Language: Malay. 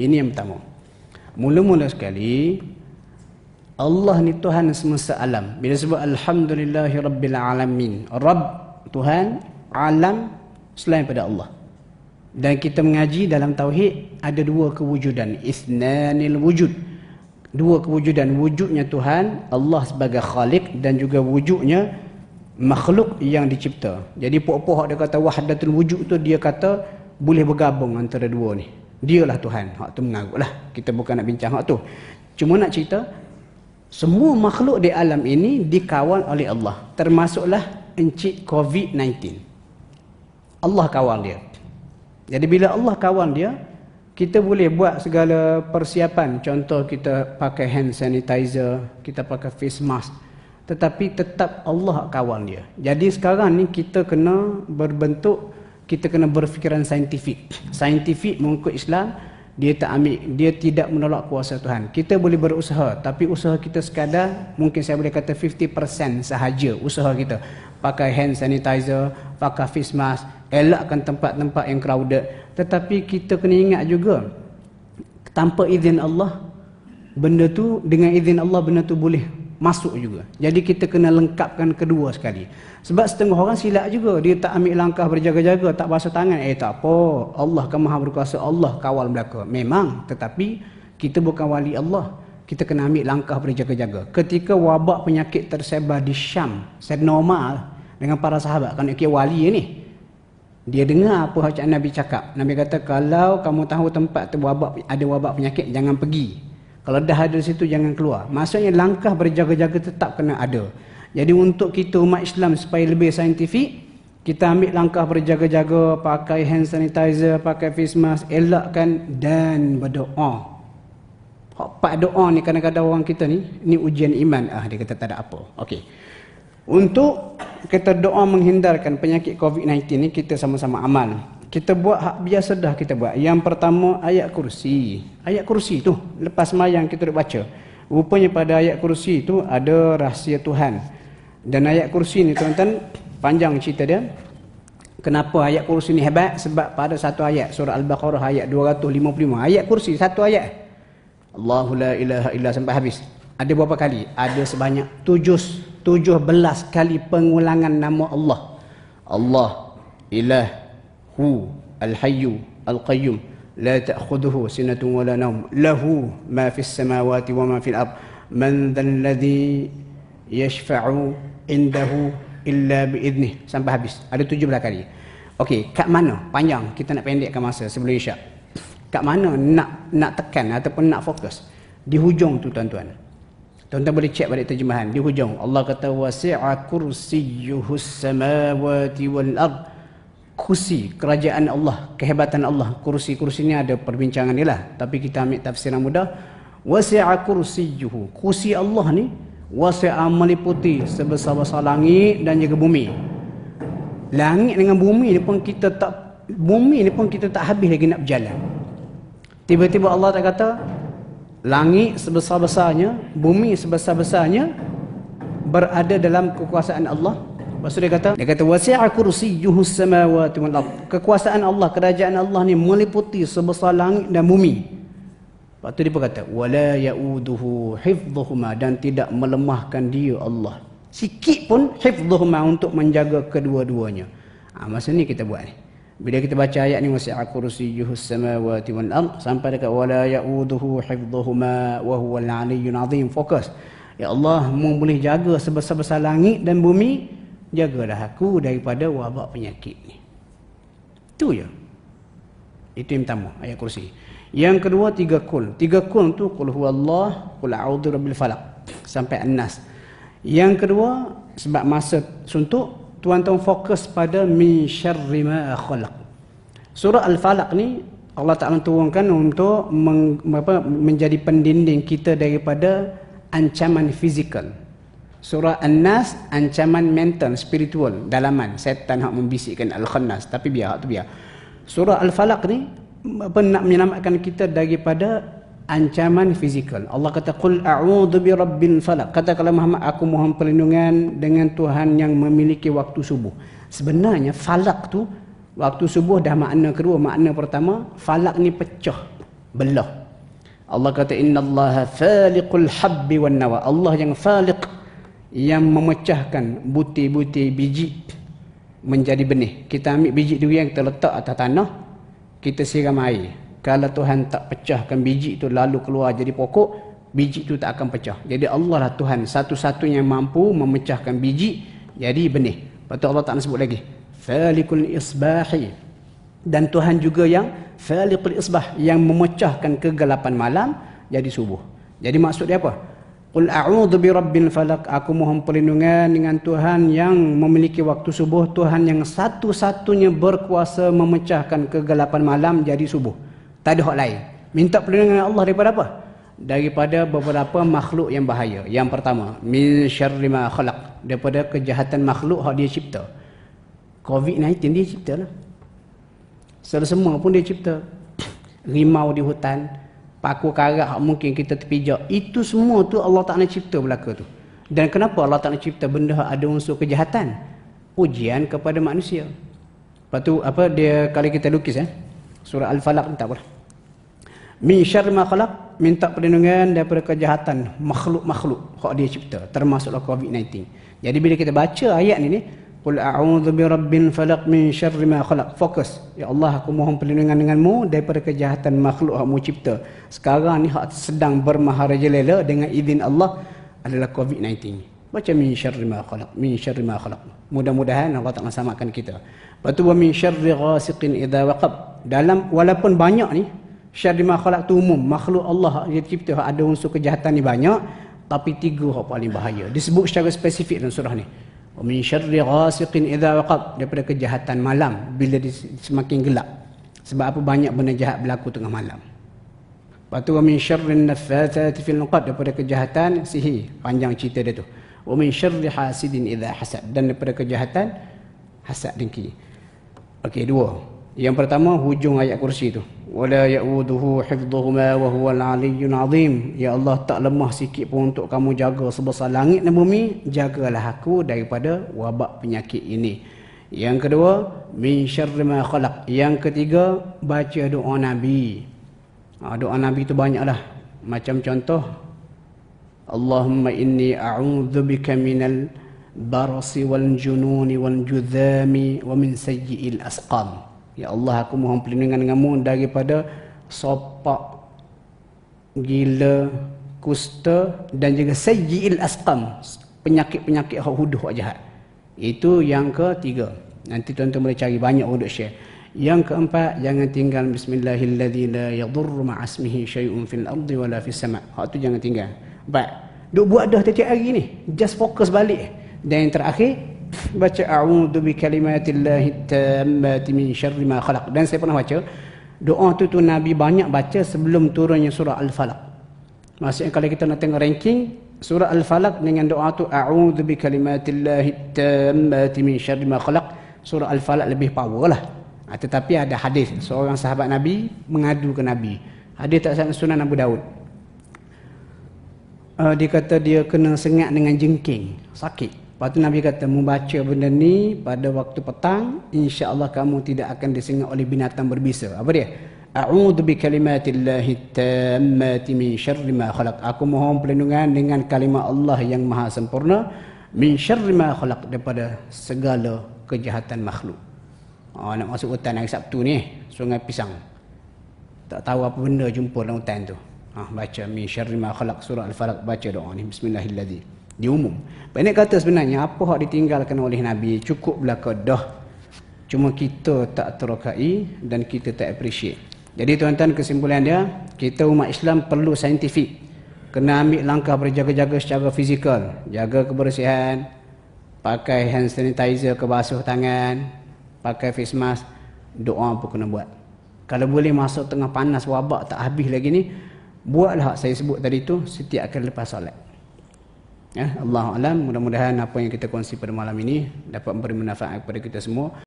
Ini yang pertama. Mula-mula sekali Allah ni Tuhan semesta alam. Bila sebut alhamdulillahi rabbil alamin. Rabb Tuhan alam selain pada Allah. Dan kita mengaji dalam tauhid ada dua kewujudan, itsnanil wujud. Dua kewujudan wujudnya Tuhan Allah sebagai khaliq dan juga wujudnya makhluk yang dicipta. Jadi puak-puak dia kata wahdatul wujud tu dia kata boleh bergabung antara dua ni. Dia lah Tuhan. Hak tu lah. Kita bukan nak bincang hak tu. Cuma nak cerita semua makhluk di alam ini dikawal oleh Allah. Termasuklah encik COVID-19. Allah kawal dia. Jadi bila Allah kawal dia, kita boleh buat segala persiapan. Contoh kita pakai hand sanitizer, kita pakai face mask. Tetapi tetap Allah kawal dia. Jadi sekarang ni kita kena berbentuk kita kena berfikiran saintifik. Saintifik mengikut Islam, dia tak ambil, dia tidak menolak kuasa Tuhan. Kita boleh berusaha, tapi usaha kita sekadar, mungkin saya boleh kata 50% sahaja usaha kita. Pakai hand sanitizer, pakai face mask, elakkan tempat-tempat yang crowded. Tetapi kita kena ingat juga, tanpa izin Allah, benda tu dengan izin Allah benda tu boleh masuk juga. Jadi kita kena lengkapkan kedua sekali. Sebab setengah orang silap juga. Dia tak ambil langkah berjaga-jaga, tak basuh tangan. Eh tak apa. Allah kan maha berkuasa. Allah kawal mereka. Memang. Tetapi kita bukan wali Allah. Kita kena ambil langkah berjaga-jaga. Ketika wabak penyakit tersebar di Syam. Saya normal dengan para sahabat. Kan okay, wali ni. Dia dengar apa yang Nabi cakap. Nabi kata, kalau kamu tahu tempat tu wabak, ada wabak penyakit, jangan pergi. Kalau dah ada situ jangan keluar. Maksudnya langkah berjaga-jaga tetap kena ada. Jadi untuk kita umat Islam supaya lebih saintifik, kita ambil langkah berjaga-jaga, pakai hand sanitizer, pakai face mask, elakkan dan berdoa. Pak doa ni kadang-kadang orang kita ni, ni ujian iman. Ah dia kata tak ada apa. Okey. Untuk kita doa menghindarkan penyakit COVID-19 ni kita sama-sama amal kita buat hak biasa dah kita buat. Yang pertama ayat kursi. Ayat kursi tu lepas mayang kita duduk baca. Rupanya pada ayat kursi tu ada rahsia Tuhan. Dan ayat kursi ni tuan-tuan panjang cerita dia. Kenapa ayat kursi ni hebat? Sebab pada satu ayat surah Al-Baqarah ayat 255. Ayat kursi satu ayat. Allahu la ilaha illa sampai habis. Ada berapa kali? Ada sebanyak tujuh, tujuh belas kali pengulangan nama Allah. Allah, ilah, hu al-hayyu al-qayyum la ta'khudhuhu sinatun wala nawm lahu ma fis samawati wa ma fil ard man dhal ladhi yashfa'u indahu illa bi idnihi sampai habis ada 17 kali okey kat mana panjang kita nak pendekkan masa sebelum isyak kat mana nak nak tekan ataupun nak fokus di hujung tu tuan-tuan Tuan-tuan boleh cek balik terjemahan di hujung. Allah kata wasi'a kursiyyuhus samawati wal ardh kursi kerajaan Allah, kehebatan Allah. Kursi-kursi ini ada perbincangan ni lah. Tapi kita ambil tafsir yang mudah. Wasi'a kursiyuhu. Kursi Allah ni wasi'a meliputi sebesar-besar langit dan juga bumi. Langit dengan bumi ni pun kita tak bumi ni pun kita tak habis lagi nak berjalan. Tiba-tiba Allah tak kata langit sebesar-besarnya, bumi sebesar-besarnya berada dalam kekuasaan Allah Maksud dia kata, dia kata wasi'a kursiyyuhu samawati wal ard. Kekuasaan Allah, kerajaan Allah ni meliputi sebesar langit dan bumi. Lepas tu dia berkata, wala ya'uduhu hifdhuhuma dan tidak melemahkan dia Allah. Sikit pun hifdhuhuma untuk menjaga kedua-duanya. Ha, masa ni kita buat ni. Bila kita baca ayat ni wasi'a kursiyyuhu samawati wal ard sampai dekat wala ya'uduhu hifdhuhuma wa huwal aliyyun azim. Fokus. Ya Allah, mu boleh jaga sebesar-besar langit dan bumi, jagalah aku daripada wabak penyakit ni. Itu je. Itu yang pertama, ayat kursi. Yang kedua, tiga kul. Tiga kul tu, Qul Allah, Qul a'udhu rabbil falak. Sampai anas. Yang kedua, sebab masa suntuk, tuan-tuan fokus pada min syarri ma khalaq. Surah Al-Falaq ni Allah Taala turunkan untuk meng, apa, menjadi pendinding kita daripada ancaman fizikal. Surah An-Nas ancaman mental spiritual dalaman setan hak membisikkan Al-Khannas tapi biar hak tu biar. Surah Al-Falaq ni apa nak menyelamatkan kita daripada ancaman fizikal. Allah kata qul a'udzu bi rabbil falaq. Kata kalau Muhammad aku mohon perlindungan dengan Tuhan yang memiliki waktu subuh. Sebenarnya falak tu waktu subuh dah makna kedua, makna pertama falak ni pecah, belah. Allah kata innallaha faliqul habbi wan nawa. Allah yang faliq yang memecahkan butir-butir biji menjadi benih. Kita ambil biji durian kita letak atas tanah, kita siram air. Kalau Tuhan tak pecahkan biji itu lalu keluar jadi pokok, biji itu tak akan pecah. Jadi Allah lah Tuhan satu-satunya yang mampu memecahkan biji jadi benih. Lepas Allah tak sebut lagi. Falikul isbahi. Dan Tuhan juga yang falikul isbah yang memecahkan kegelapan malam jadi subuh. Jadi maksud dia apa? Qul a'udzu bi rabbil falaq. Aku mohon perlindungan dengan Tuhan yang memiliki waktu subuh, Tuhan yang satu-satunya berkuasa memecahkan kegelapan malam jadi subuh. Tak ada hak lain. Minta perlindungan dengan Allah daripada apa? Daripada beberapa makhluk yang bahaya. Yang pertama, min syarri ma khalaq. Daripada kejahatan makhluk hak dia cipta. COVID-19 dia cipta lah. Selesema pun dia cipta. Rimau di hutan, paku karat hak mungkin kita terpijak itu semua tu Allah tak nak cipta berlaku tu dan kenapa Allah tak nak cipta benda yang ada unsur kejahatan ujian kepada manusia lepas tu apa dia kalau kita lukis eh surah al-falaq tak apa min syarri ma khalaq minta perlindungan daripada kejahatan makhluk-makhluk hak dia cipta termasuklah covid-19 jadi bila kita baca ayat ni ni Qul a'udzu birabbin falaq min syarri ma khalaq. Fokus. Ya Allah aku mohon perlindungan denganmu daripada kejahatan makhluk hakmu cipta. Sekarang ni hak sedang bermaharajalela dengan izin Allah adalah COVID-19. Macam min syarri ma khalaq, min syarri ma khalaq. Mudah-mudahan Allah tak samakan kita. Lepas tu, min syarri ghasiqin idha waqab. Dalam, walaupun banyak ni, syarri ma khalaq tu umum. Makhluk Allah yang dicipta, ada unsur kejahatan ni banyak. Tapi tiga yang paling bahaya. Disebut secara spesifik dalam surah ni min syarri ghasiqin idza waqab daripada kejahatan malam bila semakin gelap sebab apa banyak benda jahat berlaku tengah malam Lepas tu, syarri شَرِّ النَّفَّاتَاتِ فِي Daripada kejahatan sihir. Panjang cerita dia tu. وَمِنْ شَرِّ حَاسِدٍ إِذَا حَسَدٍ Dan daripada kejahatan hasad dengki. Okey, dua. Yang pertama hujung ayat kursi tu. Wala ya'uduhu hifdhuhuma wa huwa al-'aliyyun 'azim. Ya Allah tak lemah sikit pun untuk kamu jaga sebesar langit dan bumi, jagalah aku daripada wabak penyakit ini. Yang kedua, min syarri ma khalaq. Yang ketiga, baca doa Nabi. Ha, doa Nabi tu banyaklah. Macam contoh Allahumma inni min al barasi wal jununi wal judhami wa min sayyi'il asqam. Ya Allah aku mohon perlindungan denganmu daripada sopak gila kusta dan juga sayyi'il asqam penyakit-penyakit hak huduh hak jahat itu yang ketiga nanti tuan-tuan boleh cari banyak untuk share yang keempat jangan tinggal bismillahilladzi la yadurru ma asmihi syai'un fil ardi wala fis sama' hak tu jangan tinggal Baik. duk buat dah tiap hari ni just fokus balik dan yang terakhir baca a'udzu bi kalimatillahit tammat min syarri ma khalaq dan saya pernah baca doa tu tu nabi banyak baca sebelum turunnya surah al-falaq maksudnya kalau kita nak tengok ranking surah al-falaq dengan doa tu a'udzu bi kalimatillahit tammat min syarri ma khalaq surah al-falaq lebih power lah ha, tetapi ada hadis seorang sahabat nabi mengadu ke nabi hadis tak sunan Abu Daud uh, dia kata dia kena sengat dengan jengking sakit Lepas tu Nabi kata, membaca benda ni pada waktu petang, insya Allah kamu tidak akan disengat oleh binatang berbisa. Apa dia? A'udhu bi kalimatillahi tammati min syarri ma khalaq. Aku mohon perlindungan dengan kalimat Allah yang maha sempurna. Min syarri ma khalaq. Daripada segala kejahatan makhluk. Oh, nak masuk hutan hari Sabtu ni. Sungai Pisang. Tak tahu apa benda jumpa dalam hutan tu. Ha, baca min syarri ma khalaq. Surah Al-Falaq. Baca doa ni. Bismillahirrahmanirrahim di umum. Banyak kata sebenarnya apa hak ditinggalkan oleh Nabi cukup belaka dah. Cuma kita tak terokai dan kita tak appreciate. Jadi tuan-tuan kesimpulan dia, kita umat Islam perlu saintifik. Kena ambil langkah berjaga-jaga secara fizikal. Jaga kebersihan, pakai hand sanitizer ke basuh tangan, pakai face mask, doa pun kena buat. Kalau boleh masuk tengah panas wabak tak habis lagi ni, buatlah saya sebut tadi tu setiap kali lepas solat. Ya, Allah alam mudah-mudahan apa yang kita kongsi pada malam ini dapat memberi manfaat kepada kita semua.